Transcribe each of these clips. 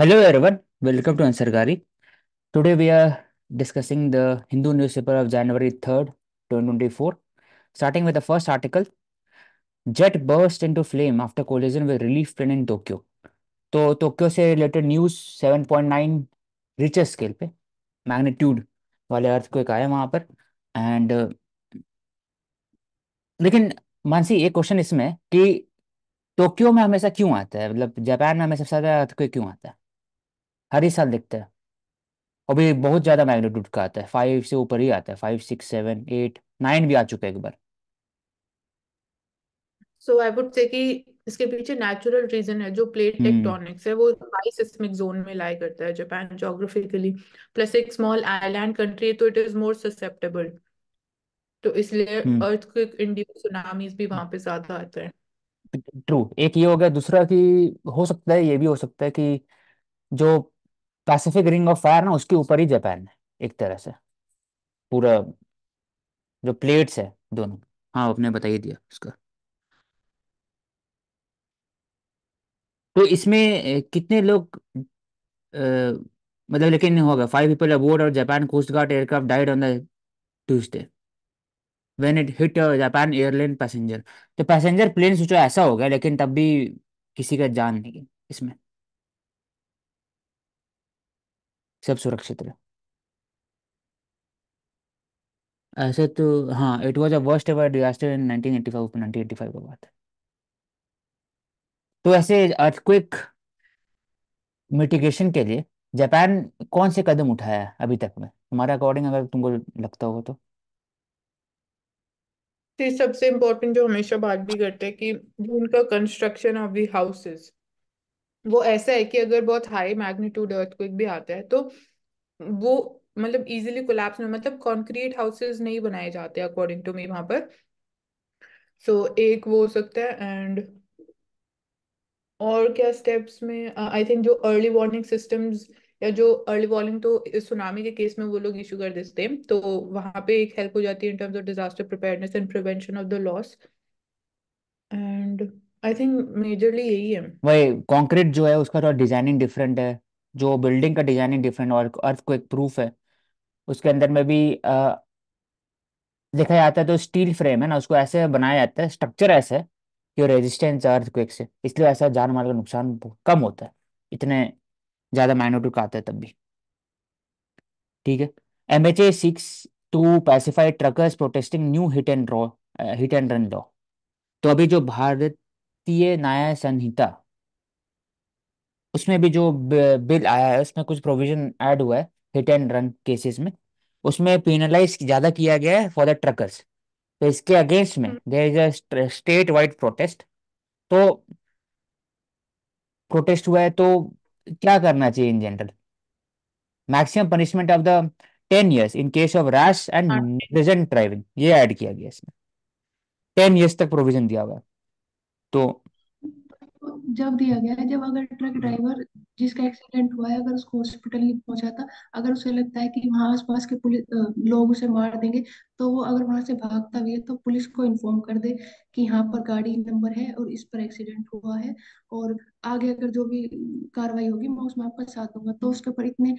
Hello everyone, welcome to Ansargari. Today we are discussing the Hindu newspaper of January 3rd, 2024. Starting with the first article, jet burst into flame after collision with relief plane in Tokyo. तो Tokyo से related news 7.9 Richter scale पे magnitude वाले earth को एक आया वहां पर and लेकिन मानसी एक क्वेश्चन इसमें कि टोक्यो में हमेशा क्यों आता है मतलब जापान में हमेशा सबसे ज्यादा अर्थक्वेक क्यों आता है हर ही साल दिखता है और भी बहुत ज़्यादा मैग्नीट्यूड का आता है फाइव से ऊपर ही आता है five six seven eight nine भी आ चुका है एक बार सो आई वुड से कि इसके पीछे नेचुरल रीजन है जो प्लेट हम्म। टेक्टोनिक्स है वो हाई सिस्मिक जोन में लाई करता है जापान जोग्राफिकली प्लस एक स्मॉल आइलैंड कंट्री है तो इट इज मोर ससेप्टेबल तो इसलिए अर्थक्वेक इंड्यूस सुनामीज भी वहां पे ज्यादा आते हैं ट्रू एक ये हो गया दूसरा कि हो सकता है ये भी हो सकता है कि जो पैसिफिक रिंग ऑफ फायर ना उसके ऊपर ही जापान है एक तरह से पूरा जो प्लेट्स है दोनों हाँ आपने बता ही दिया उसका तो इसमें कितने लोग आ, मतलब लेकिन होगा फाइव पीपल अबोर्ड और Japan coast guard aircraft died on the Tuesday when it hit Japan airline passenger तो पैसेंजर प्लेन सोचो ऐसा हो गया लेकिन तब भी किसी का जान नहीं है इसमें सब सुरक्षित रहे ऐसे तो हाँ it was a worst ever disaster in 1985 1985 का बात है तो ऐसे अर्थक्विक मिटिगेशन के लिए जापान कौन से कदम उठाया है अभी तक में हमारे अकॉर्डिंग अगर तुमको लगता हो तो, तो सबसे इम्पोर्टेंट जो हमेशा बात भी करते हैं कि उनका कंस्ट्रक्शन ऑफ दी हाउसेस वो ऐसा है कि अगर बहुत हाई मैग्नीट्यूड अर्थक्वेक भी आता है तो वो मतलब इजिली कोलैप्स में मतलब कॉन्क्रीट हाउसेस नहीं बनाए जाते अकॉर्डिंग टू मी वहां पर सो so, एक वो हो सकता है एंड और क्या स्टेप्स में आई uh, थिंक जो अर्ली वार्निंग सिस्टम्स या जो अर्ली वार्निंग तो सुनामी के केस में वो लोग इशू कर देते हैं तो वहां पे एक हेल्प हो जाती है in terms of disaster preparedness and prevention of the loss and I think majorly यही है वही कंक्रीट जो है उसका थोड़ा डिजाइनिंग डिफरेंट है जो बिल्डिंग का डिजाइनिंग डिफरेंट और अर्थ को एक प्रूफ है उसके अंदर में भी आ, देखा जाता है तो स्टील फ्रेम है ना उसको ऐसे बनाया जाता है स्ट्रक्चर ऐसा है कि रेजिस्टेंस है अर्थक्वेक से इसलिए ऐसा जान माल का नुकसान कम होता है इतने ज़्यादा मैग्नीट्यूड का आता है तब भी ठीक है M H A six to pacified truckers protesting new hit and run hit and run law तो अभी जो भारत वित्तीय न्याय संहिता उसमें भी जो बिल आया है उसमें कुछ प्रोविजन ऐड हुआ है हिट एंड रन केसेस में उसमें पेनलाइज ज्यादा किया गया है फॉर द ट्रकर्स तो इसके अगेंस्ट में there is a state wide protest तो प्रोटेस्ट हुआ है तो क्या करना चाहिए in general maximum punishment of the ten years in case of rash and negligent driving ये ऐड किया गया इसमें टेन ईयर्स तक प्रोविजन दिया हुआ है तो जब दिया गया है जब अगर ट्रक ड्राइवर जिसका एक्सीडेंट हुआ है अगर उसको हॉस्पिटल नहीं पहुंचाता अगर उसे लगता है कि वहां आसपास के पुलिस लोग उसे मार देंगे तो वो अगर वहां से भागता भी है तो पुलिस को इन्फॉर्म कर दे कि यहाँ पर गाड़ी नंबर है और इस पर एक्सीडेंट हुआ है और आगे अगर जो भी कार्रवाई होगी मैं उसमें आपका साथ दूंगा तो उसके ऊपर इतने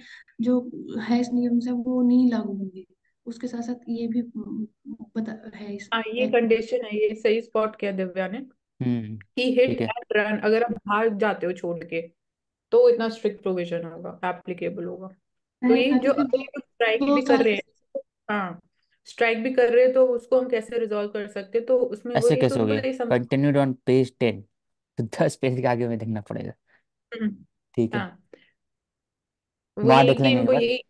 जो है नियम है वो नहीं लागू होंगे उसके साथ साथ ये भी बता है इस, आ, हाँ, ये कंडीशन है ये सही स्पॉट किया दिव्या ने हम्म ही हिट ठीक है दैट रन अगर आप बाहर जाते हो छोड़ के तो इतना स्ट्रिक्ट प्रोविजन होगा एप्लीकेबल होगा तो ये हाँ जो अभी तो स्ट्राइक भी कर रहे हैं तो हाँ स्ट्राइक भी कर रहे हैं तो उसको हम कैसे रिजॉल्व कर सकते हैं तो उसमें ऐसे वही तो कैसे हो उनको गया ये समझ कंटिन्यूड ऑन पेज टेन तो दस पेज के आगे में देखना पड़ेगा हम्म, ठीक है हाँ वहां वही देख कि लेंगे एक इनको बार यही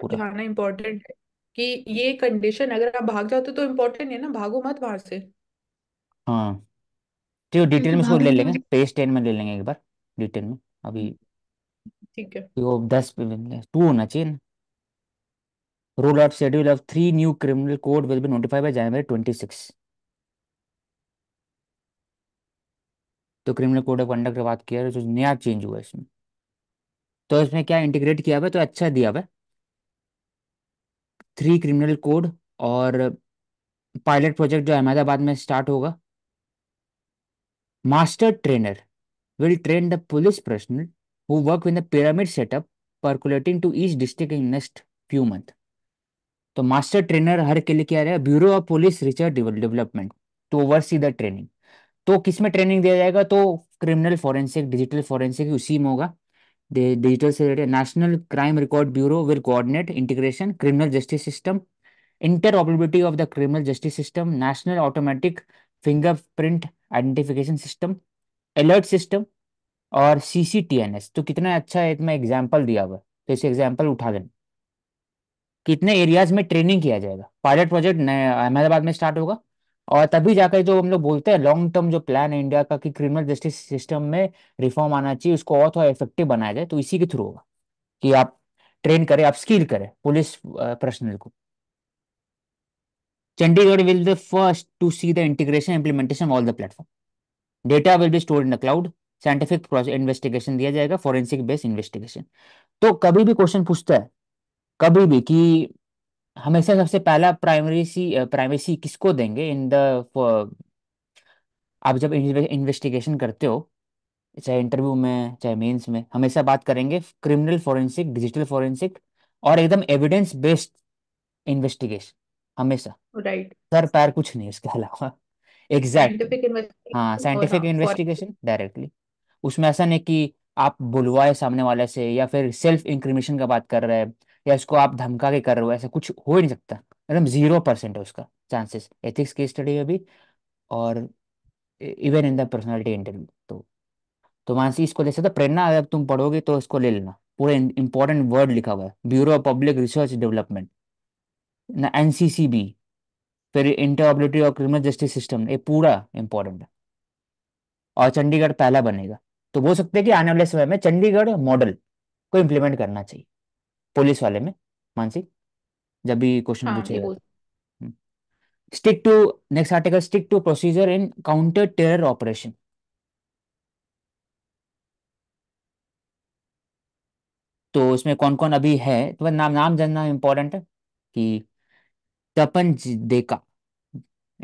पूरा समझाना इम्पोर्टेंट है कि ये कंडीशन अगर आप भाग जाते हो तो इम्पोर्टेंट है ना भागो मत बाहर से हाँ ठीक है डिटेल में हम्म, उसको हाँ, ले लेंगे पेज टेन में ले लेंगे एक बार डिटेल में अभी ठीक है वो दस टू होना चाहिए ना roll out schedule of three new criminal code will be notify by January twenty six तो क्रिमिनल कोड ऑफ कंडक्ट बात किया है जो नया चेंज हुआ इसमें तो इसमें क्या इंटीग्रेट किया हुआ तो अच्छा दिया हुआ थ्री क्रिमिनल कोड और पायलट प्रोजेक्ट जो अहमदाबाद में स्टार्ट होगा Master trainer will train the police personnel who work in the pyramid setup percolating to each district in next few month. तो मास्टर ट्रेनर हर के लिए क्या रहेगा bureau of police research development to oversee the training तो किस में training दिया जाएगा तो क्रिमिनल फॉरेंसिक डिजिटल फॉरेंसिक उसी में होगा डिजिटल से related national crime record bureau will coordinate integration criminal justice system interoperability of the criminal justice system national automatic fingerprint identification system alert system और सीसीटीएनएस तो कितना अच्छा है इसमें एग्जाम्पल दिया हुआ तो इसे एग्जाम्पल उठा देना कितने एरियाज में ट्रेनिंग किया जाएगा पायलट प्रोजेक्ट अहमदाबाद में स्टार्ट होगा और तभी जाकर जो हम लोग बोलते हैं लॉन्ग टर्म जो प्लान है इंडिया का कि क्रिमिनल जस्टिस सिस्टम में रिफॉर्म आना चाहिए उसको और थोड़ा इफेक्टिव बनाया जाए तो इसी के थ्रू होगा कि आप ट्रेन करें आप स्किल करें पुलिस पर्सनल को Chandigarh will be the first to see the integration implementation of all the platform. Data will be stored in the cloud. Scientific scientific investigation दिया जाएगा forensic based investigation. तो कभी भी question पूछता है कभी भी कि हमेशा सबसे पहला प्राइमरीसी प्राइमेसी किसको देंगे इन द आप जब इन्वेस्टिगेशन करते हो चाहे इंटरव्यू में चाहे मेंस में हमेशा बात करेंगे क्रिमिनल फॉरेंसिक डिजिटल फॉरेंसिक और एकदम एविडेंस बेस्ड इन्वेस्टिगेशन हमेशा राइट सर पैर कुछ नहीं इसके अलावा एग्जैक्ट हाँ साइंटिफिक इन्वेस्टिगेशन डायरेक्टली उसमें ऐसा नहीं कि आप बुलवाए सामने वाले से या फिर सेल्फ इंक्रीमेशन का बात कर रहे हैं या इसको आप धमका के कर रहे हो ऐसा कुछ हो ही नहीं सकता एकदम जीरो परसेंट है उसका चांसेस एथिक्स की स्टडी में भी और even in the personality interview तो तो मानसी इसको ले सकते तो प्रेरणा अगर तुम पढ़ोगे तो इसको ले लेना पूरे इंपॉर्टेंट वर्ड लिखा हुआ है bureau of public research development NCCB फिर इंटर और क्रिमिनल जस्टिस सिस्टम ये पूरा इंपॉर्टेंट है और चंडीगढ़ पहला बनेगा तो बोल सकते हैं कि आने वाले समय में चंडीगढ़ मॉडल को इम्प्लीमेंट करना चाहिए पुलिस वाले में मानसी जब भी क्वेश्चन हाँ, पूछेगा stick to next article stick to procedure in counter terror operation तो इसमें कौन कौन अभी है तो नाम नाम जानना इम्पोर्टेंट है कि तपन देका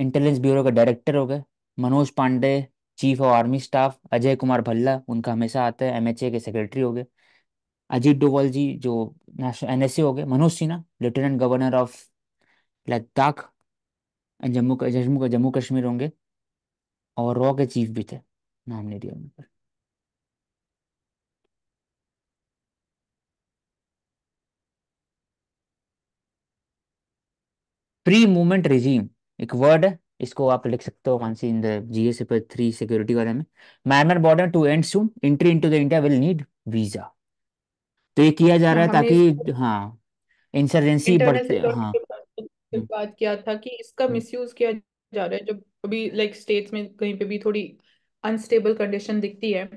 इंटेलिजेंस ब्यूरो के डायरेक्टर हो गए Manoj Pande chief of army staff Ajay Kumar Bhalla उनका हमेशा आता है एमएचए के सेक्रेटरी हो गए अजीत डोवाल जी जो नेशनल एनएसए हो गए Manoj Sinha lieutenant governor of Ladakh Jammu Jammu Jammu Kashmir होंगे और रॉ के चीफ भी थे नाम नहीं दिया उन पर प्री मूवमेंट रिजीम एक वर्ड है इसको आप लिख सकते हो कौन सी in the GS paper three security वाले में Myanmar border to end soon entry into the India will need visa तो ये किया जा तो रहा है ताकि हाँ इंसर्जेंसी बढ़ते हाँ हम्म। बात किया था कि इसका मिसयूज हम्म। किया जा रहा है जब अभी लाइक like, स्टेट्स में कहीं पे भी थोड़ी अनस्टेबल कंडीशन दिखती है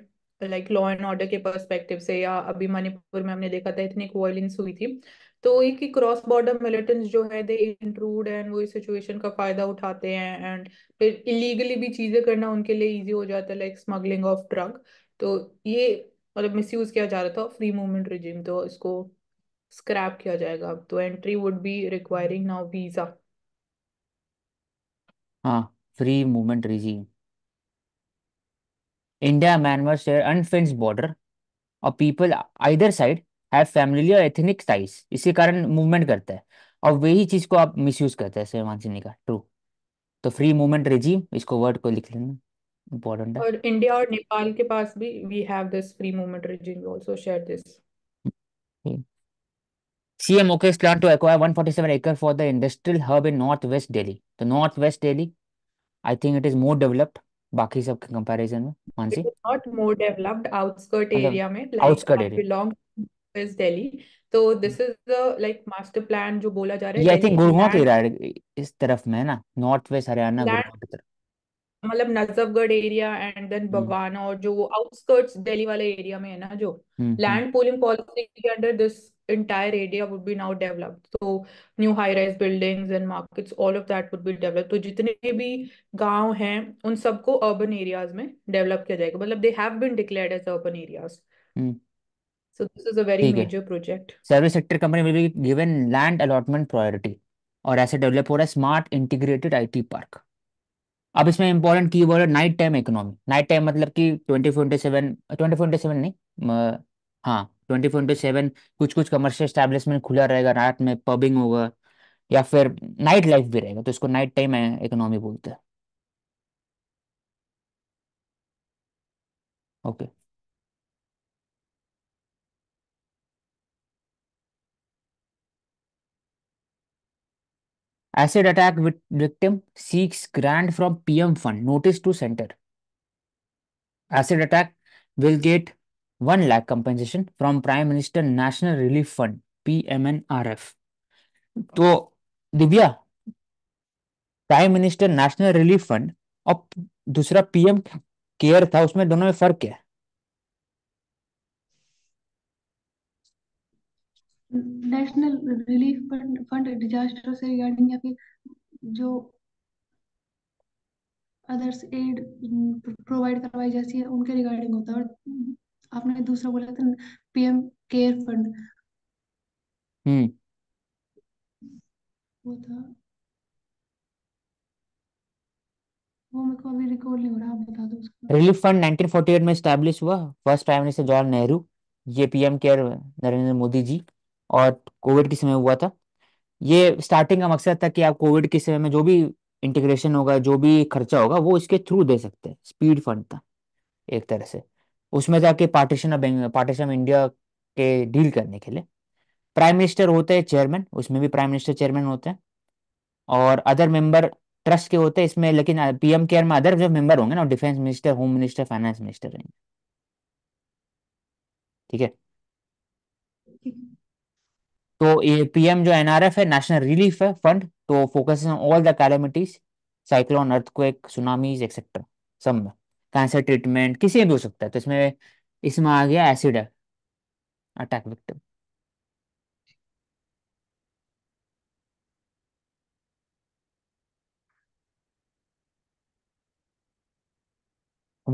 लाइक लॉ एंड ऑर्डर के पर्सपेक्टिव से या अभी मणिपुर में हमने देखा था इतनी वायलेंस हुई थी तो एक ही क्रॉस बॉर्डर मिलिटेंट्स जो है दे इंट्रूड एंड वो इस सिचुएशन का फायदा उठाते हैं एंड फिर इलीगली भी चीजें करना उनके लिए इजी हो जाता है लाइक स्मगलिंग ऑफ ड्रग तो ये मतलब मिस यूज किया जा रहा था फ्री मूवमेंट रिजिम तो इसको स्क्रैप किया जाएगा अब तो entry would be requiring now visa हाँ free movement regime India Myanmar share unfenced border और पीपल आइदर साइड है फैमिली और एथनिक टाइज इसी कारण मूवमेंट करता है और वही चीज को आप मिस यूज करते हैं सलमान सिंह का ट्रू तो फ्री मूवमेंट रिजीम इसको वर्ड को लिख लेना इंपॉर्टेंट है और इंडिया और नेपाल के पास भी we have this free movement regime we also share this CM okay plan to acquire 147 acre for the industrial hub in north west Delhi तो north west Delhi I think it is more developed बाकी सब के comparison में Mansi not more developed outskirt area में like outskirt area belong is Delhi. So this is the like master plan जो बोला जा रहा ये है आई Delhi थिंक गुड़गांव की land, राइड इस तरफ में है ना north west Haryana land Gurgaon की तरफ मतलब Najafgarh area and then hmm Bawana और जो आउटस्कर्ट्स दिल्ली वाले एरिया में है ना जो hmm hmm land pooling policy के under this entire area would be now developed so new high rise buildings and markets all of that would be developed तो जितने भी गांव हैं उन सबको urban areas में develop किया जाएगा मतलब they have been declared as urban areas hmm So this is a very ठीक है major project. service sector company will be given land allotment priority और ऐसे डेवलप हो रहा है स्मार्ट इंटीग्रेटेड आईटी पार्क अब इसमें इंपॉर्टेंट कीवर्ड है night time economy night time मतलब कि twenty four into seven twenty four into seven नहीं हाँ ट्वेंटी फोर इंटू सेवन कुछ कुछ कमर्शियल स्टैब्लिशमेंट खुला रहेगा रात में पबिंग होगा या फिर नाइट लाइफ भी रहेगा तो इसको नाइट टाइम इकोनॉमी बोलते हैं okay okay. Acid attack victim seeks grant from PM fund notice to centre acid attack will get one lakh compensation from prime minister national relief fund P M N R F तो Divya prime minister national relief fund और दूसरा PM care था उसमें दोनों में फर्क क्या है नेशनल रिलीफ फंड डिजास्टर से रिगार्डिंग या फिर जो अदर्स एड प्रोवाइड करवाई जाती है उनके रिगार्डिंग होता है और आपने दूसरा बोला था पीएम केयर फंड हम्म वो था वो मेरे को अभी रिकॉल नहीं हो रहा आप बता दो उसका रिलीफ फंड 1948 में स्टैब्लिश हुआ first prime minister Jawaharlal Nehru ये पीएम केयर नरेंद्र मोदी जी और कोविड के समय हुआ था ये स्टार्टिंग का मकसद था कि आप कोविड के समय में जो भी इंटीग्रेशन होगा जो भी खर्चा होगा वो इसके थ्रू दे सकते हैं स्पीड फंड था एक तरह से उसमें जाके partition of partition of India के डील करने के लिए प्राइम मिनिस्टर होते हैं चेयरमैन उसमें भी प्राइम मिनिस्टर चेयरमैन होते हैं और अदर मेंबर ट्रस्ट के होते हैं इसमें लेकिन पीएम केयर में अदर जो मेंबर होंगे ना defence minister home minister finance minister रहेंगे ठीक है तो ये पीएम जो एनआरएफ है नेशनल रिलीफ है फंड तो focus on all the calamities cyclone earthquake tsunamis etcetera सब कैंसर ट्रीटमेंट किसी में भी हो सकता है तो इसमें इसमें आ गया एसिड है attack victim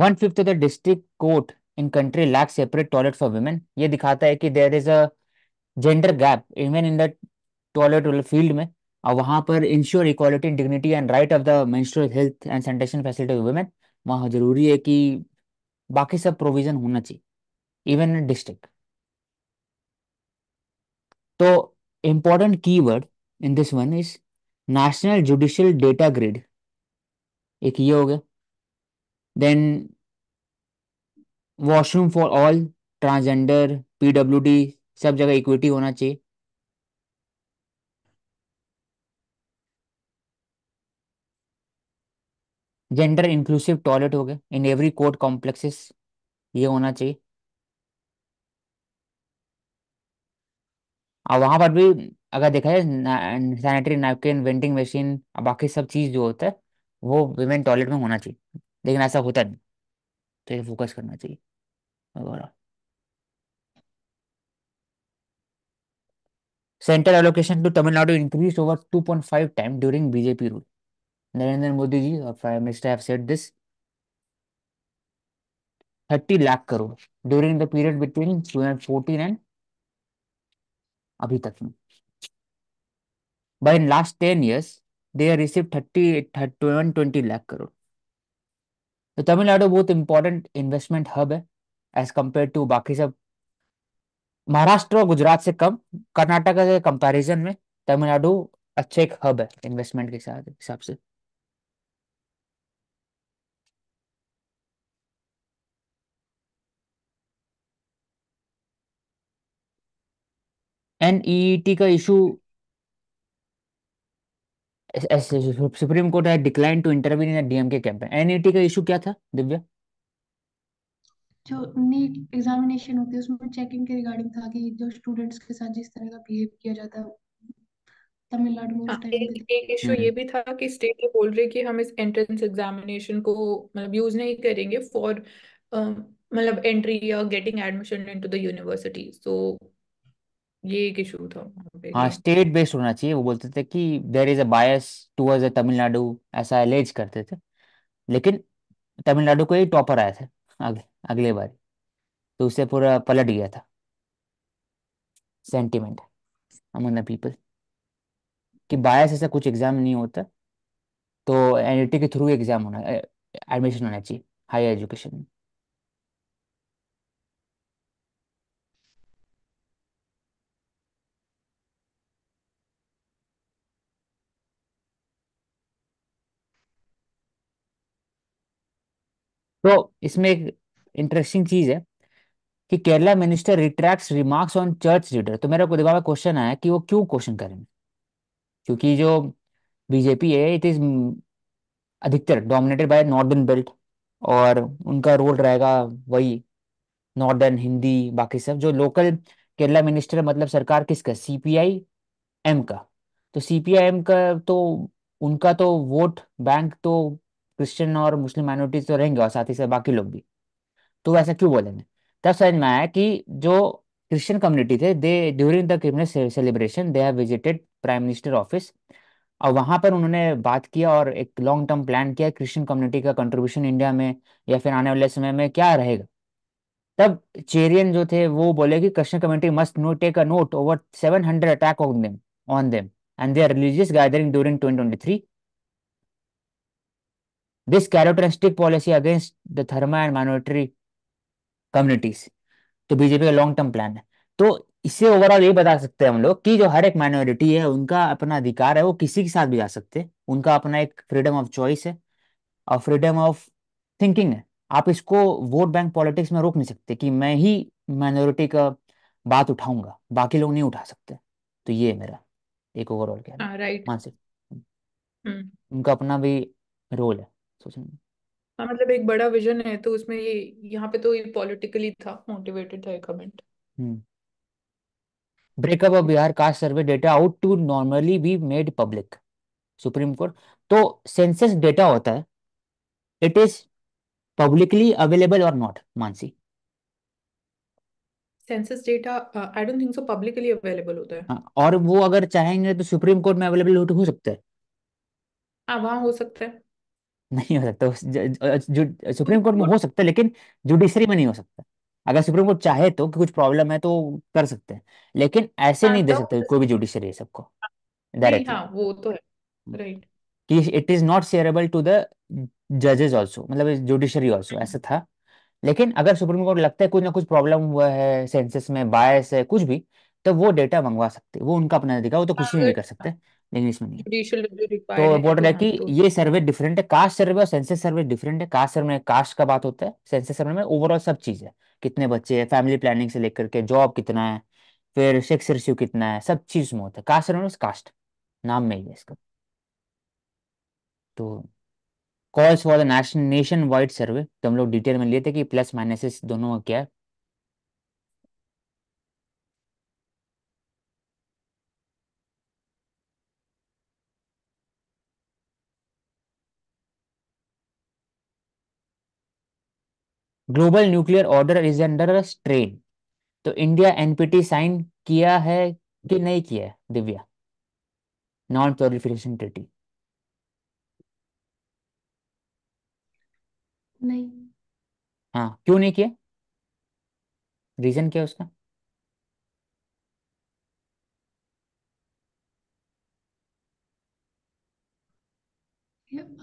one fifth the district court in country lack separate toilet for women ये दिखाता है कि there is a gender gap even in the toilet field में और वहाँ पर ensure equality dignity and right of the menstrual health and sanitation facility of women वहाँ जरूरी है कि बाकी सब प्रोविजन होना चाहिए इवन डिस्ट्रिक्ट तो important word in this one is national judicial data grid एक ये हो गया then washroom for all transgender डी सब जगह इक्विटी होना चाहिए जेंडर इंक्लूसिव टॉयलेट हो गए इन एवरी कोर्ट कॉम्प्लेक्सेस ये होना चाहिए और वहां पर भी अगर देखा जाए सैनिटरी नैपकिन वेंटिंग मशीन बाकी सब चीज जो होता है वो विमेन टॉयलेट में होना चाहिए लेकिन ऐसा होता नहीं तो ये फोकस करना चाहिए वगैरह Center allocation to Tamil Nadu increased over 2.5 times during BJP rule. Narendra Modi ji or uh, Prime Minister have said this. 30 lakh crore during the period between 2014 and abhi tak mein. in last 10 years, they have received 30, 20 lakh crore. The Tamil Nadu both important investment hub eh, as compared to Baki sab Maharashtra और गुजरात से कम कर्नाटक के comparison में तमिलनाडु अच्छे एक hub है investment के साथ हिसाब से एनईटी e e का इशू सुप्रीम कोर्ट है decline to interview in DMK campaign NET का इशू क्या था दिव्या जो नीट एग्जामिनेशन होती है उसमें चेकिंग के रिगार्डिंग था कि जो स्टूडेंट्स के साथ जिस तरह का बिहेव किया जाता है हाँ, एक, तो एक इशू हम्म। ये भी था कि स्टेट ये बोल रही कि हम इस एंट्रेंस एग्जामिनेशन को मतलब यूज नहीं करेंगे फॉर मतलब एंट्री या getting admission into the university so ये एक इशू था हाँ स्टेट बेस्ड होना चाहिए वो बोलते थे कि there is a bias towards Tamil Nadu ऐसा एलेज करते थे लेकिन तमिलनाडु को ही टॉपर आया था आगे अगले बार तो उसे पूरा पलट गया था सेंटिमेंट अमंग द पीपल कि बायस ऐसा कुछ एग्जाम नहीं होता तो एन के थ्रू एग्जाम होना एडमिशन होना चाहिए हायर एजुकेशन में तो इसमें एक इंटरेस्टिंग चीज है कि Kerala minister retract remarks on church leader तो मेरा दिमाग में क्वेश्चन आया कि वो क्यों क्वेश्चन करेंगे क्योंकि जो बीजेपी है इट इज अधिकतर डोमिनेटेड बाय नॉर्दर्न बेल्ट और उनका रोल रहेगा वही नॉर्दर्न हिंदी बाकी सब जो लोकल केरला मिनिस्टर मतलब सरकार किसका सीपीआई एम का तो सीपीआई एम का तो उनका तो वोट बैंक तो क्रिश्चियन और मुस्लिम माइनॉरिटीज तो रहेंगे और साथ ही साथ बाकी लोग भी तो ऐसा क्यों बोलेंगे तब समझ में आया कि जो क्रिश्चियन कम्युनिटी थे they during the Christmas celebration they have visited prime minister office और वहां पर उन्होंने बात किया और एक लॉन्ग टर्म प्लान किया क्रिश्चियन कम्युनिटी का कंट्रीब्यूशन इंडिया में या फिर आने वाले समय में क्या रहेगा तब चेरियन जो थे वो बोले कि Christian community must no take a note over seven hundred attack on them on them and their religious gathering during twenty three this characteristic policy against the dharma and minority communities तो बीजेपी का long term plan है तो इससे overall ये बता सकते हैं हम लोग कि जो हर एक माइनॉरिटी है उनका अपना अधिकार है वो किसी के साथ भी जा सकते हैं उनका अपना एक फ्रीडम ऑफ चॉइस है और फ्रीडम ऑफ थिंकिंग है आप इसको वोट बैंक पॉलिटिक्स में रोक नहीं सकते कि मैं ही माइनॉरिटी का बात उठाऊंगा बाकी लोग नहीं उठा सकते तो ये है मेरा एक ओवरऑल राइट ah, मानसिक hmm. उनका अपना भी रोल है सोचने हाँ मतलब एक बड़ा विजन है तो उसमें ये यहाँ पे तो ये पॉलिटिकली था मोटिवेटेड था ये comment breakup of Bihar caste survey data ought to normally be made public supreme court तो सेंसस डेटा होता है इट इज पब्लिकली अवेलेबल और not Mansi census data I don't think so publicly available होता है हाँ और वो अगर चाहेंगे तो सुप्रीम कोर्ट में अवेलेबल हो, तो हो सकता है हाँ वहाँ हो सकता है नहीं हो सकता सुप्रीम कोर्ट में हो सकता है लेकिन जुडिशरी में नहीं हो सकता अगर सुप्रीम कोर्ट चाहे तो कि कुछ प्रॉब्लम है तो कर सकते हैं लेकिन ऐसे हाँ, नहीं दे तो सकते कोई भी जुडिशरी सबको डायरेक्टली हाँ वो तो है राइट हम्म। कि it is not shareable to the जजेस ऑल्सो मतलब जुडिशरी ऑल्सो ऐसा था लेकिन अगर सुप्रीम कोर्ट लगता है कुछ ना कुछ प्रॉब्लम हुआ है सेंसेस में बायस है कुछ भी तो वो डेटा मंगवा सकते वो उनका अपना अधिकार वो तो कुछ नहीं कर सकते इंग्लिश में नहीं तो इम्पोर्टेंट है कि ये सर्वे डिफरेंट है कास्ट सर्वे और सेंसस सर्वे डिफरेंट है कास्ट सर्वे में कास्ट का बात होता है सेंसस सर्वे में ओवरऑल सब चीज है कितने बच्चे है फैमिली प्लानिंग से लेकर के जॉब कितना है फिर सेक्स रेशियो कितना है सब चीज में होता है कास्ट सर्वे में कास्ट नाम में ही है इसका तो calls for the nationwide survey तो हम लोग डिटेल में लिए थे कि प्लस माइनसेस दोनों क्या है global nuclear order is under strain तो इंडिया एनपीटी साइन किया है कि नहीं किया है दिव्या नॉन प्योरिफिकेशन ट्रिटी नहीं हाँ क्यों नहीं किया रीजन क्या है उसका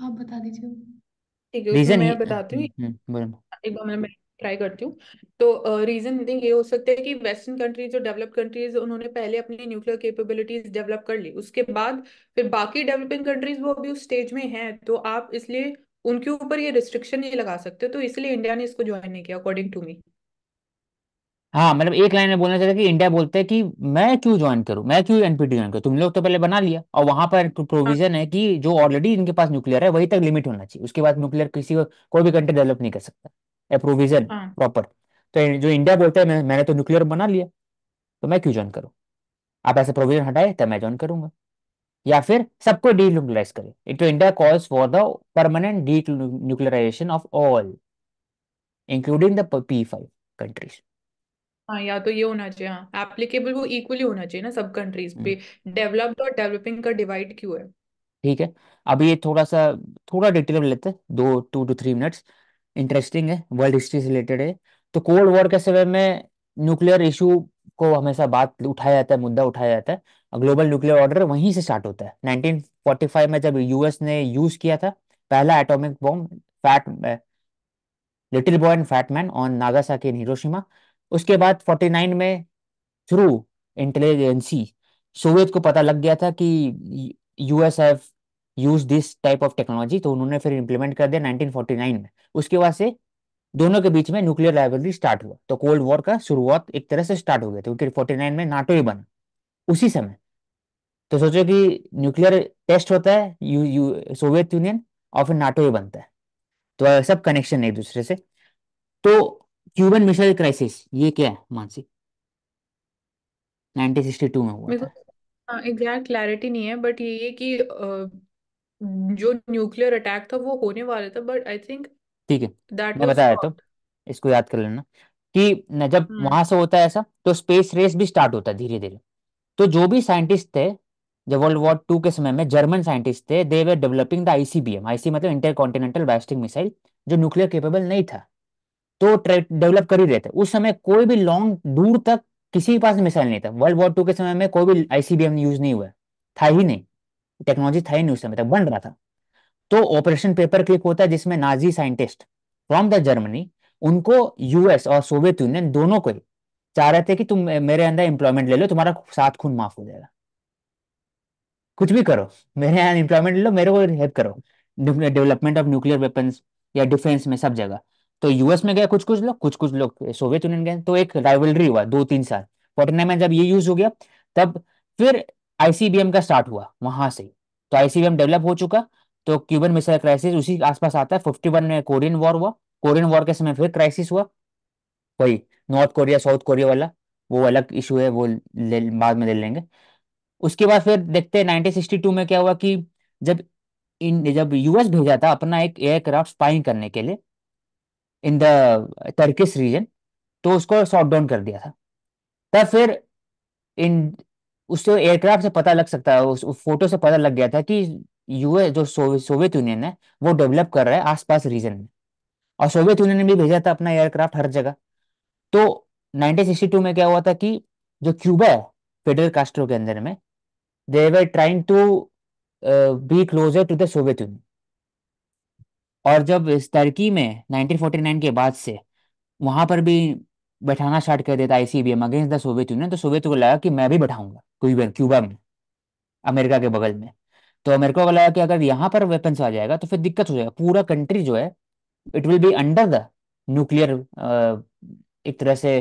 आप बता दीजिए रीजन मैं बताती हूँ हम्म, एक बार मैं ट्राई करती हूँ तो रीजन uh, ये हो सकता है कि वेस्टर्न कंट्रीज जो डेवलप्ड कंट्रीज उन्होंने पहले अपनी न्यूक्लियर कैपेबिलिटीज डेवलप कर ली उसके बाद फिर बाकी डेवलपिंग कंट्रीज वो अभी उस स्टेज में है तो आप इसलिए उनके ऊपर ये रिस्ट्रिक्शन नहीं लगा सकते तो इसलिए इंडिया ने इसको ज्वाइन नहीं किया अकॉर्डिंग टू मी हाँ मतलब एक लाइन में बोलना चाहता कि इंडिया बोलते हैं कि मैं क्यों ज्वाइन करूं मैं क्यों एनपीटी ज्वाइन करूं तुम लोग तो पहले बना लिया और वहां पर प्रोविजन हाँ। है कि जो ऑलरेडी इनके पास न्यूक्लियर है वही तक लिमिट होना चाहिए उसके बाद न्यूक्लियर किसी को कोई भी कंट्री डेवलप नहीं कर सकता अप्रोविजन प्रॉपर हाँ। तो जो इंडिया बोलते हैं मैंने तो न्यूक्लियर बना लिया तो मैं क्यों ज्वाइन करूँ आप ऐसे प्रोविजन हटाए तो मैं ज्वाइन करूंगा या फिर सबको डीन्यूक्लियराइज करें तो India calls for the permanent denuclearisation of all including the P five countries हाँ या तो ये होना चाहिए हाँ एप्लीकेबल वो इक्वली होना चाहिए ना सब कंट्रीज पे डेवलप्ड हम्म। और डेवलपिंग का डिवाइड क्यों है ठीक है अब ये थोड़ा सा थोड़ा डिटेल में लेते हैं दो two two three minutes interesting है वर्ल्ड हिस्ट्री से रिलेटेड है तो कोल्ड वॉर के समय में न्यूक्लियर इशू को हमेशा बात उठाया जाता है मुद्दा उठाया जाता है ग्लोबल न्यूक्लियर ऑर्डर वहीं से स्टार्ट होता है 1945 में जब यूएस ने यूज किया था पहला atomic bomb fat little boy and fat man on Nagasaki Hiroshima उसके बाद 49 में थ्रू इंटेलिजेंसी सोवियत को पता लग गया था कि US use this type of technology तो उन्होंने फिर इम्प्लीमेंट कर दिया 1949 में उसके बाद से दोनों के बीच में न्यूक्लियर लाइब्रेरी स्टार्ट हुआ तो कोल्ड वॉर का शुरुआत एक तरह से स्टार्ट हो गया था क्योंकि फोर्टी नाइन में नाटो ही बना उसी समय तो सोचो कि न्यूक्लियर टेस्ट होता है यू यू सोवियत यूनियन और फिर नाटो ही बनता है तो सब कनेक्शन है एक दूसरे से तो क्यूबन मिसाइल क्राइसिस ये क्या है मानसी 1962 में हुआ था एग्जैक्ट हाँ, क्लैरिटी नहीं है बट ये कि जो न्यूक्लियर अटैक था वो होने वाला था बट आई थिंक ठीक है दैट मैं बताया तो इसको याद कर लेना कि जब हम्म। वहां से होता है ऐसा तो स्पेस रेस भी स्टार्ट होता है धीरे धीरे तो जो भी साइंटिस्ट थे जब वर्ल्ड वॉर टू के समय में जर्मन साइंटिस्ट थे they were developing the ICBM IC मतलब इंटर कॉन्टिनेंटल बैस्टिंग मिसाइल जो न्यूक्लियर केपेबल नहीं था तो डेवलप कर ही रहे थे उस समय कोई भी लॉन्ग दूर तक किसी के पास मिसाइल नहीं था वर्ल्ड वॉर टू के समय में कोई भी आईसीबीएम यूज नहीं हुआ था ही नहीं टेक्नोलॉजी था ही नहीं उस समय तक बन रहा था तो ऑपरेशन पेपर क्लिक होता है जिसमें Nazi scientist from the Germany उनको यूएस और सोवियत यूनियन दोनों को चाह रहे थे कि तुम मेरे अंदर एम्प्लॉयमेंट ले लो तुम्हारा साथ खून माफ हो जाएगा कुछ भी करो मेरे यहाँ एम्प्लॉयमेंट ले लो मेरे को हेल्प करो डेवलपमेंट ऑफ न्यूक्लियर वेपन या डिफेंस में सब जगह तो यूएस में गए कुछ कुछ लोग कुछ कुछ लोग सोवियत यूनियन गए तो एक राइवलरी हुआ दो तीन साल फोर्टी में जब ये यूज हो गया तब फिर आईसीबीएम का स्टार्ट हुआ वहां से तो आईसीबीएम डेवलप हो चुका तो क्यूबन मिसाइल क्राइसिस उसी के आसपास आता है फिफ्टी वन में कोरियन वॉर हुआ कोरियन वॉर के समय फिर क्राइसिस हुआ वही नॉर्थ कोरिया साउथ कोरिया वाला वो अलग इशू है वो ले, बाद में ले लेंगे उसके बाद फिर देखते हैं 1962 में क्या हुआ कि जब इन जब यूएस भेजा था अपना एक एयरक्राफ्ट स्पाइंग करने के लिए इन द टर्किस रीजन तो उसको शॉट डाउन कर दिया था तब फिर इन उससे एयरक्राफ्ट से पता लग सकता है उस, फोटो से पता लग गया था कि यूएस जो सोवियत यूनियन है वो डेवलप कर रहा है आसपास रीजन में और सोवियत यूनियन ने भी भेजा था अपना एयरक्राफ्ट हर जगह तो 1962 में क्या हुआ था कि जो क्यूबा है फेडरल कास्ट्रो के अंदर में they were trying to be closer to the Soviet Union और जब इस टर्की में 1949 के बाद से वहां पर भी बैठाना स्टार्ट कर देता ICBM against the Soviet Union तो सोवियत को लगा कि मैं भी बैठाऊंगा क्यूबा क्यूबा में अमेरिका के बगल में तो अमेरिका को लगा कि अगर यहाँ पर वेपन्स आ जाएगा तो फिर दिक्कत हो जाएगा पूरा कंट्री जो है it will be under the nuclear एक तरह से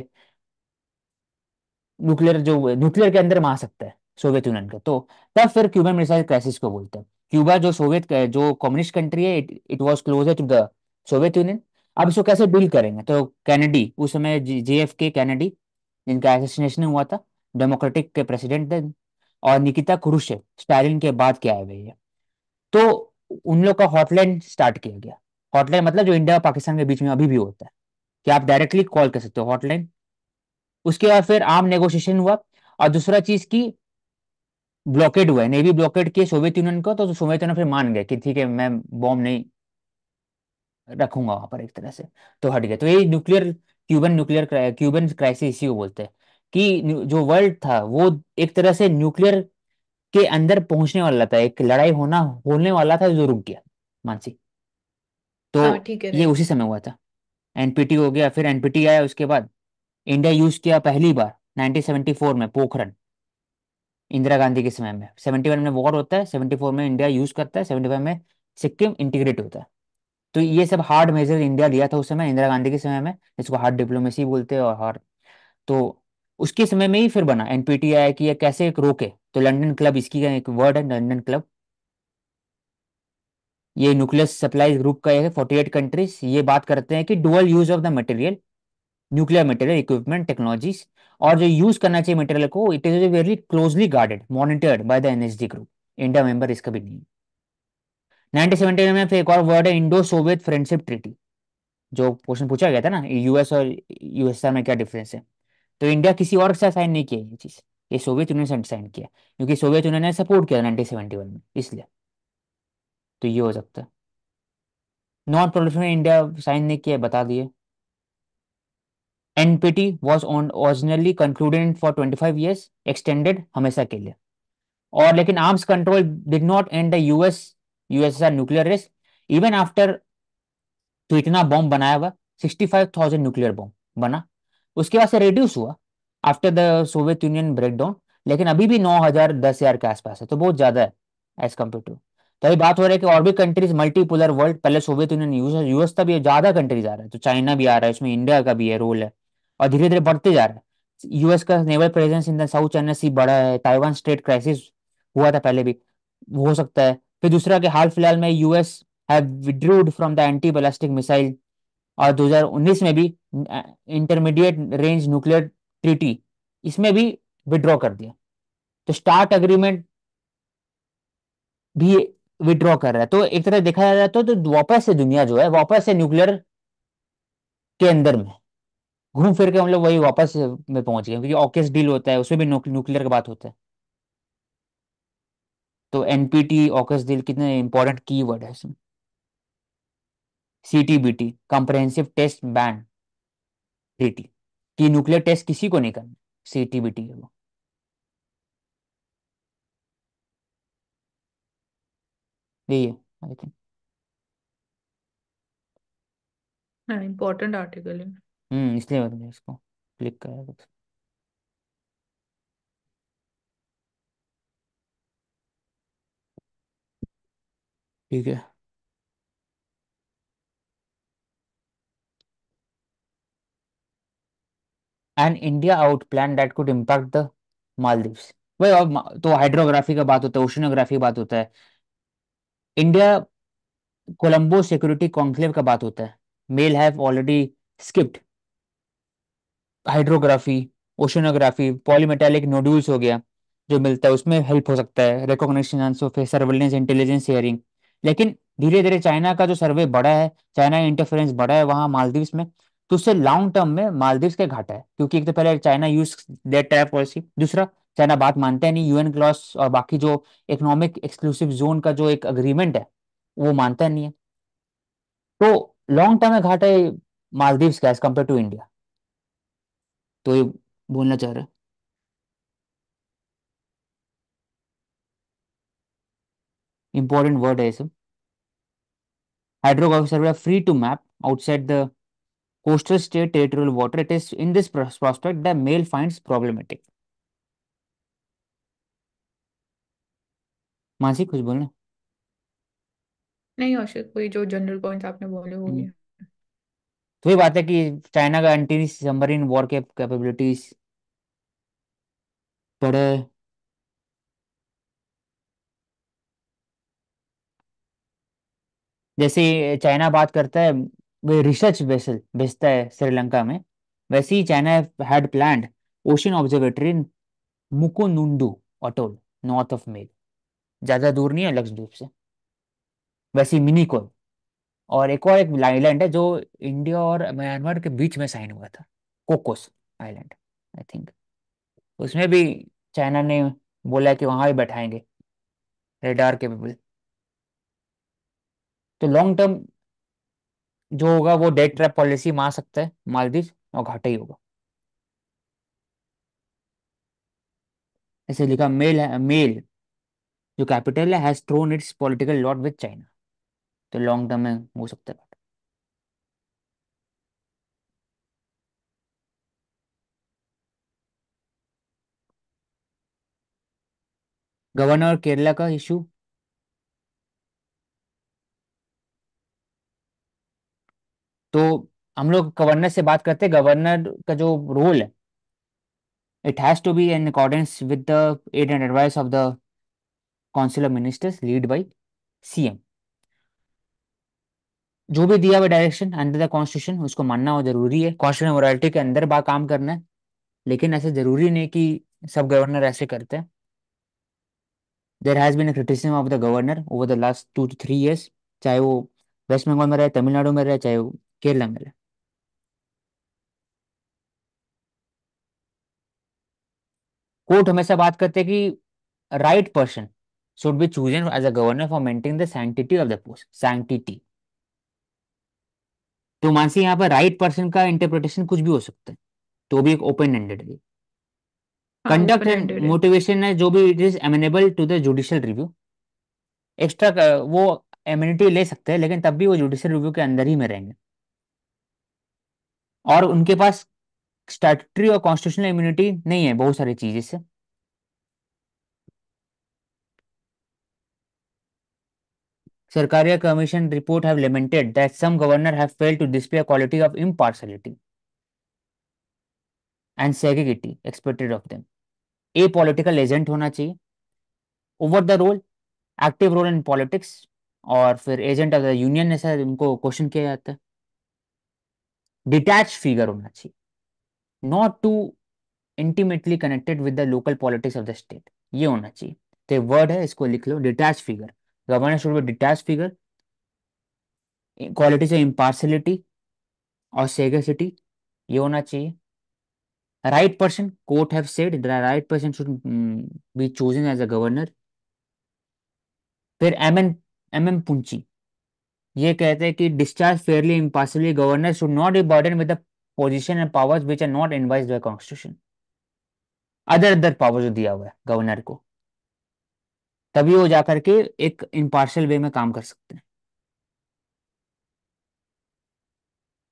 न्यूक्लियर जो न्यूक्लियर के अंदर में आ सकता है सोवियत यूनियन का तो तब फिर क्यूबन मिसाइल क्राइसिस को बोलते हैं क्यूबा जो सोवियत जो कम्युनिस्ट कंट्री है it it was closer to the Soviet Union अब इसको कैसे डील करेंगे तो कैनेडी उस समय जे एफ के कैनेडी जिनका एसोसिनेशन हुआ था डेमोक्रेटिक के प्रेसिडेंट थे और निकिता कुरुशे स्टालिन के बाद क्या आए हुए हैं तो उन लोग का हॉटलाइन स्टार्ट किया गया हॉटलाइन मतलब जो इंडिया और पाकिस्तान के बीच में अभी भी होता है कि आप डायरेक्टली कॉल कर सकते हो हॉटलाइन उसके बाद फिर आम नेगोशिएशन हुआ और दूसरा चीज की ब्लॉकेट हुआ नेवी ब्लॉकेट किए सोवियत यूनियन को तो सोवियत यूनियन फिर मान गए कि ठीक है मैं बॉम्ब नहीं रखूंगा वहां पर एक तरह से तो हट गया तो ये nuclear Cuban nuclear Cuban crisis इसी को बोलते हैं कि जो वर्ल्ड था वो एक तरह से न्यूक्लियर के अंदर पहुंचने वाला था एक लड़ाई होना होने वाला था जो रुक गया मानसी तो हाँ ठीक है ये उसी समय हुआ था एनपीटी हो गया फिर एनपीटी आया उसके बाद इंडिया यूज किया पहली बार 1974 में पोखरण इंदिरा गांधी के समय में 71 में वॉर होता है 74 में इंडिया यूज करता है 75 में सिक्किम इंटीग्रेट होता है तो ये सब हार्ड मेजर इंडिया लिया था उस समय इंदिरा गांधी के समय में इसको हार्ड डिप्लोमेसी बोलते हैं और हार्ड तो उसके समय में ही फिर बना एनपीटीआई कि ये कैसे एक रोके तो लंडन क्लब इसकी एक वर्ड है लंडन क्लब ये न्यूक्लियस सप्लाई ग्रुप का है फोर्टी एट कंट्रीज ये बात करते हैं कि dual use of the material nuclear material equipment technologies और जो यूज करना चाहिए मटेरियल को it is very closely guarded monitored by the NSD group India member इसका भी नहीं है 1917 में फिर एक और वर्ड है इंडो सोवियत फ्रेंडशिप ट्रीटी जो क्वेश्चन पूछा गया था ना यूएस और यूएसआर में क्या डिफरेंस है तो इंडिया किसी और के साथ साइन नहीं किया ये चीज ये सोवियत यूनियन से साइन किया क्योंकि सोवियत यूनियन ने सपोर्ट किया नाइनटीन सेवेंटी वन में इसलिए तो ये हो सकता है नॉन प्रोलिफरेशन इंडिया साइन नहीं किया बता दिए NPT was on originally concluded for twenty five years extended हमेशा के लिए और लेकिन arms control did not end the US USSR nuclear race even after तो इतना बॉम्ब बनाया हुआ sixty five thousand nuclear bomb बना उसके बाद से रिड्यूस हुआ after the Soviet Union breakdown लेकिन अभी भी नौ हजार दस हजार के आसपास है तो बहुत ज्यादा है एज कम्पेयर टू तो अभी बात हो रही है कि और भी कंट्रीज मल्टीपुलर वर्ल्ड पहले सोवियत यूनियन यूएस था भी ज्यादा कंट्रीज आ रहा है तो चाइना भी आ रहा है उसमें इंडिया का भी है रोल है और धीरे धीरे बढ़ते जा रहा है यूएस का naval presence in the South China Sea बढ़ा है ताइवान स्टेट क्राइसिस हुआ था पहले भी हो सकता है फिर दूसरा कि हाल फिलहाल में US have withdrawn from the anti ballistic missile और 2019 में भी इंटरमीडिएट रेंज न्यूक्लियर ट्रीटी इसमें भी विड्रॉ कर दिया तो स्टार्ट अग्रीमेंट भी विड्रॉ कर रहा है तो एक तरह देखा जा रहा तो, है तो, वापस से दुनिया जो है वापस से न्यूक्लियर के अंदर में घूम फिर के हम लोग वही वापस में पहुंच गए क्योंकि ऑकेस डील होता है उसमें भी न्यूक्लियर की बात होता है तो एनपीटी ऑकस दिल कितने इंपॉर्टेंट की वर्ड है इसमें सीटीबीटी कॉम्प्रहेंसिव टेस्ट बैन सीटी कि न्यूक्लियर टेस्ट किसी को नहीं करना सीटीबीटी है वो यही है आई थिंक हाँ इंपॉर्टेंट आर्टिकल है हम्म इसलिए मैंने इसको क्लिक करा ठीक है an India out plan that could impact the Maldives वही अब तो हाइड्रोग्राफी का बात होता है ओशनोग्राफी का बात होता है इंडिया कोलंबो सिक्योरिटी कॉन्क्लेव का बात होता है Male have already skipped hydrography oceanography polymetallic nodules हो गया जो मिलता है उसमें हेल्प हो सकता है रिकॉग्निशन सर्वेलेंस इंटेलिजेंस हेयरिंग लेकिन धीरे धीरे चाइना का जो सर्वे बढ़ा है चाइना इंटरफेरेंस बढ़ा है वहां मालदीव में तो उससे लॉन्ग टर्म में मालदीव के घाटा है क्योंकि एक तो पहले China use that type policy दूसरा चाइना बात मानता हैं नहीं यूएन क्लॉस और बाकी जो इकोनॉमिक एक्सक्लूसिव जोन का जो एक अग्रीमेंट है वो मानता है नहीं है तो लॉन्ग टर्म में घाटा है मालदीव का एज कम्पेयर टू इंडिया तो ये बोलना चाह रहे हैं इंपॉर्टेंट वर्ड है सब hydrographic survey free to map outside the coastal state territorial water it is in this prospect the Male find problematic Mansi कुछ बोलना नहीं अशोक कोई जो जनरल पॉइंट आपने बोले वो हम्म। तो ये बात है कि चाइना का एंटी सबमरीन वॉर के कैपेबिलिटीज बड़े जैसे चाइना बात करता है वे रिसर्च वेसल भेजता है श्रीलंका में वैसे ही China had plan ocean observatory in Makunudhoo atoll north of Male ज़्यादा दूर नहीं है लक्षद्वीप से वैसे मिनीकोल और एक और एक आइलैंड है जो इंडिया और म्यांमार के बीच में साइन हुआ था कोकोस आइलैंड आई थिंक उसमें भी चाइना ने बोला कि वहां भी बैठाएंगे रेडार केपेबल तो लॉन्ग टर्म जो होगा वो डेट ट्रैप पॉलिसी मार सकता है मालदीव और घाटा ही होगा ऐसे लिखा मेल है मेल जो कैपिटल है has thrown its political lot with China तो लॉन्ग टर्म में हो सकता है गवर्नर केरला का इशू तो हम लोग गवर्नर से बात करते हैं गवर्नर का जो रोल है it has to be in accordance with the aid and advice of the council of ministers led by C जो भी दिया हुआ डायरेक्शन अंडर द कॉन्स्टिट्यूशन उसको मानना हो जरूरी है कॉन्स्टिट्यूशन मोरालिटी के अंदर बा काम करना है लेकिन ऐसे जरूरी नहीं कि सब गवर्नर ऐसे करते हैं there has been criticism of the governor over the last two two three years चाहे वो वेस्ट बंगाल में रहे तमिलनाडु में रहे चाहे वो में कोर्ट हमेशा बात करते हैं कि right person should be chosen as a governor for maintain the sanctity of the post sanctity तो मानसी यहाँ पर राइट पर्सन का इंटरप्रिटेशन कुछ भी हो सकता है तो भी एक ओपन एंडेड है कंडक्ट एंड मोटिवेशन है जो भी it is amenable to the judicial review extra वो एम्यूनिटी ले सकते हैं लेकिन तब भी वो जुडिशियल रिव्यू के अंदर ही में रहेंगे और उनके पास स्टैटरी और कॉन्स्टिट्यूशनल इम्यूनिटी नहीं है बहुत सारी चीजें से Sarkaria commission report have limited that some governor have failed to display quality of impartiality and sagacity expected of them a political agent होना चाहिए over the role active role in politics और फिर एजेंट ऑफ द यूनियन ऐसा उनको question किया जाता है detach figure होना चाहिए not to intimately connected with the local politics of the state ये होना चाहिए तो वर्ड है इसको लिख लो detach figure governor should be detach figure quality of impartiality और सेगेसिटी ये होना चाहिए right person court have said the right person should be chosen as a governor फिर M N M M Punchhi ये कहते हैं कि discharge fairly impossibly governor should not B burden with position and powers which are not envisage by constitution other other power जो दिया हुआ है governor को तभी वो जाकर के एक इम्पार्शियल वे में काम कर सकते हैं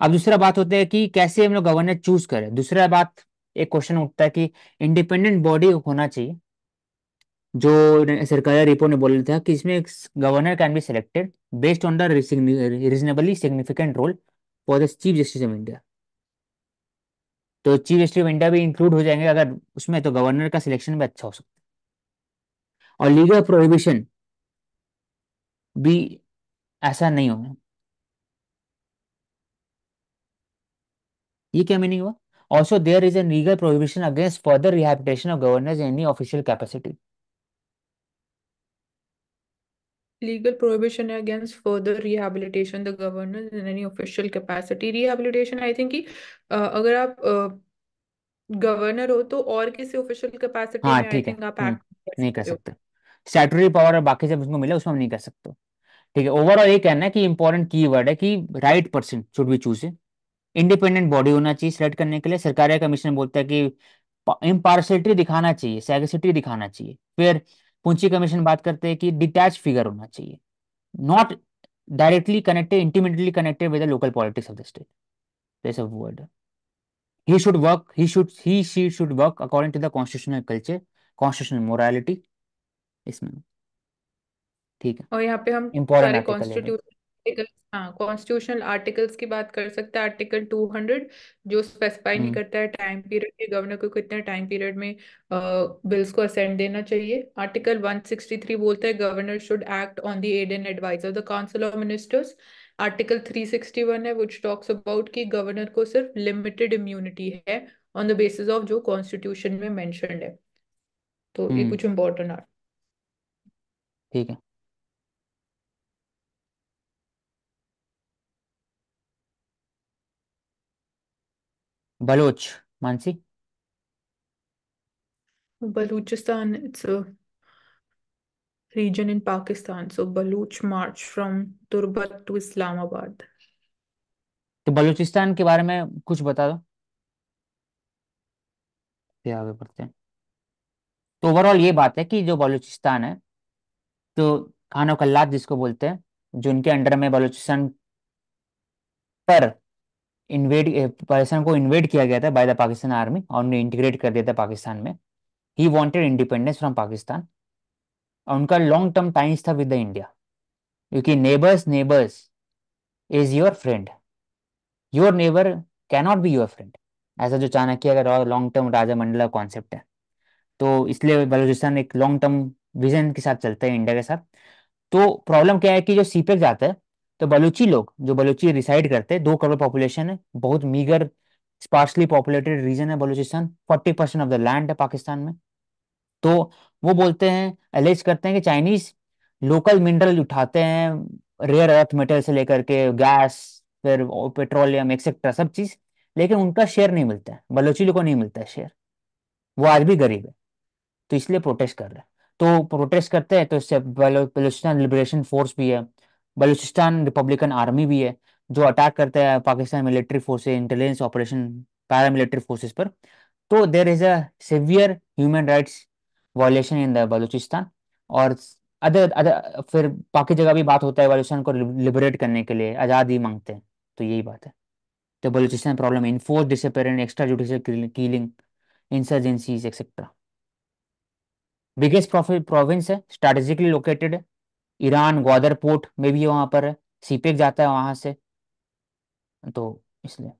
अब दूसरा बात होता है कि कैसे हम लोग गवर्नर चूज करें दूसरा बात एक क्वेश्चन उठता है कि इंडिपेंडेंट बॉडी होना चाहिए जो सरकारी रिपोर्ट ने बोला था कि इसमें governor can be selected based on the reasonably significant role for the chief justice of India तो चीफ जस्टिस ऑफ इंडिया भी इंक्लूड हो जाएंगे अगर उसमें तो गवर्नर का सिलेक्शन भी अच्छा हो सकता है और लीगल प्रोहिबिशन भी ऐसा नहीं होगा ये क्या मीनिंग हुआ also there is an legal prohibition against further rehabilitation of governor in any official capacity legal prohibition against further rehabilitation the governors in any official capacity rehabilitation i think कि अगर आप गवर्नर uh, हो तो और किसी official capacity हाँ में आई है थिंक आप हम्म, एक्ट नहीं कर कर सकते हो सकते स्टैट्यूटरी पावर और बाकी सब उसमें मिले उसमें हम नहीं कर सकते ठीक है ओवरऑल ये कहना है कि इंपॉर्टेंट की वर्ड है कि right person should be choose independent body होना चाहिए सिलेक्ट करने के लिए सरकारी कमीशन बोलता है कि इम्पार्शलिटी दिखाना चाहिए सैगसिटी दिखाना चाहिए फिर पूंची कमीशन बात करते हैं कि डिटैच फिगर होना चाहिए not directly connected intimately connected with the local politics of the state this word he should work he should he she should work according to the constitutional culture constitutional morality इसमें ठीक है और यहाँ पे हम सारे कॉन्स्टिट्यूशन आर्टिकल्स हाँ constitutional articles की बात कर सकते हैं आर्टिकल 200 जो स्पेसिफाई नहीं हम्म। करता है टाइम पीरियड के गवर्नर को कितने टाइम पीरियड में बिल्स को असेंड देना चाहिए आर्टिकल 163 बोलता है governor should act on the aid and advice of the council of ministers article 361 है विच टॉक्स अबाउट कि गवर्नर को सिर्फ लिमिटेड इम्यूनिटी है ऑन द बेसिस ऑफ जो कॉन्स्टिट्यूशन में मेंशनड है तो ये हम्म। कुछ इम्पोर्टेंट आर्टिकल ठीक है Baloch Mansi Balochistan it's a region in Pakistan so Baloch March from Turbat to Islamabad तो बलूचिस्तान के बारे में कुछ बता दो आगे बढ़ते हैं तो ओवरऑल ये बात है कि जो बलूचिस्तान है तो खानो खल्लात जिसको बोलते हैं जो उनके अंडर में बलूचिस्तान पर इन्वेड पाकिस्तान eh, को इन्वेड किया गया था बाय द पाकिस्तान आर्मी और उन्हें इंटीग्रेट कर दिया था पाकिस्तान में ही वॉन्टेड इंडिपेंडेंस फ्रॉम पाकिस्तान और उनका लॉन्ग टर्म टाइम्स था विद द इंडिया क्योंकि neighbours neighbours is your friend your neighbour cannot be your friend ऐसा जो चाणक्य का long term raja mandala concept है तो इसलिए बलूचिस्तान एक लॉन्ग टर्म विजन के साथ चलता है इंडिया के साथ तो प्रॉब्लम क्या है कि जो सीपेक जाता है तो बलूची लोग जो बलूची रिसाइड करते हैं दो करोड़ पॉपुलेशन है बहुत मीगर स्पार्सली पॉपुलेटेड रीजन है Balochistan forty percent of the land है पाकिस्तान में तो वो बोलते हैं एलेज करते हैं कि चाइनीज लोकल मिनरल उठाते हैं रेयर अर्थ मेटल से लेकर के गैस फिर पेट्रोलियम एक्सेट्रा सब चीज लेकिन उनका शेयर नहीं मिलता है बलोची लोगों को नहीं मिलता है शेयर वो आज भी गरीब है तो इसलिए प्रोटेस्ट कर रहे हैं तो प्रोटेस्ट करते हैं तो इससे बलोचिस्तान लिबरेशन फोर्स भी है बलूचिस्तान रिपब्लिकन आर्मी भी है जो अटैक करता है Pakistan military forces intelligence operation paramilitary forces पर तो there is aware human rights violation in the Balochistan और अदर अदर फिर बाकी जगह भी बात होता है बलूचिस्तान को लिबरेट करने के लिए आज़ादी मांगते हैं तो यही बात है तो Balochistan problem enforce disappearance extra judicial killing insurgencies etcetera biggest province है स्ट्रेटेजिकली लोकेटेड है ईरान ग्वादर पोर्ट में भी वहां पर है सीपेक जाता है वहां से तो इसलिए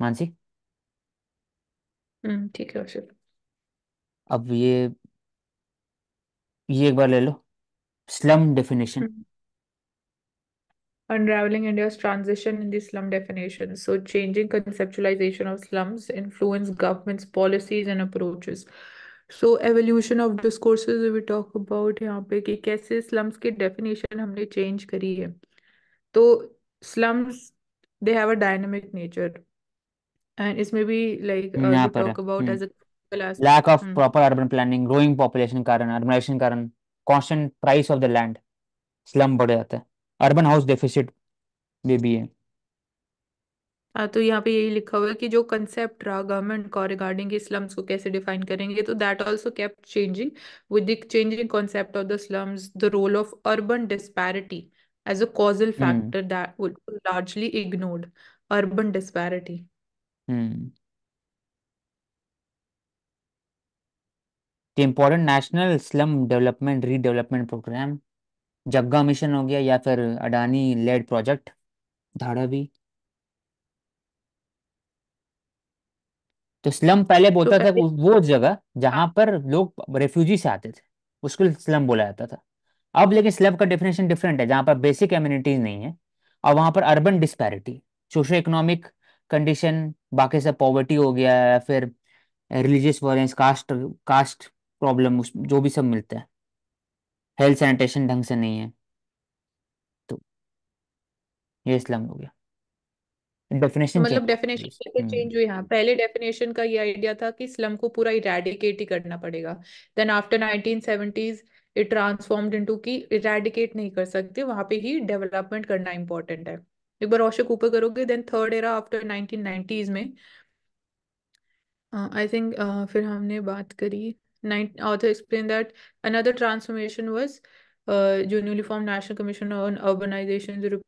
मानसी ठीक है अशोक अब ये ये एक बार ले लो slum definition Unraveling India's transition in the slum definition. So, changing conceptualization of slums influence government's policies and approaches. So evolution of discourse we talk about यहाँ पे कि कैसे स्लम्स की डेफिनेशन हमने चेंज करी है तो slums they have a dynamic nature and इसमें भी लाइक uh, यहाँ पर talk about as a class lack of proper urban planning growing population कारण अर्बनाइजेशन कारण constant price of the land slum बढ़ जाता है अर्बन हाउस डेफिसिट ये भी है हाँ तो यहाँ पे यही लिखा हुआ है कि जो कंसेप्ट रहा गवर्नमेंट का रिगार्डिंग स्लम्स को कैसे डिफाइन करेंगे तो that also kept changing with the changing concept of the slums the role of urban disparity as a causal factor that would largely ignored urban disparity important national slum development redevelopment programme Jagga mission हो गया या फिर Adani lead project धाड़ा भी तो slum पहले तो बोलता तो था वो जगह जहां पर लोग रेफ्यूजी से आते थे उसको स्लम बोला जाता था अब लेकिन स्लम का डेफिनेशन डिफरेंट है जहां पर बेसिक एम्यूनिटीज नहीं है और वहां पर urban disparity socio economic condition बाकी सब पॉवर्टी हो गया या फिर religious violence caste caste problem जो भी सब मिलता है हेल्थ सैनिटेशन ढंग से नहीं है तो ये स्लम हो गया डेफिनेशन मतलब डेफिनेशन कैसे चेंज हुई हाँ पहले डेफिनेशन का ये आइडिया था कि स्लम को पूरा इरेडिकेट ही करना पड़ेगा then after 1970s it transformed into कि इरेडिकेट नहीं कर सकते वहां पे ही डेवलपमेंट करना इंपॉर्टेंट है एक बार ओशो ऊपर करोगे then third era after 1990s में आई uh, थिंक uh, फिर हमने बात करी author explained that another transformation was uh, uniform national commission on urbanization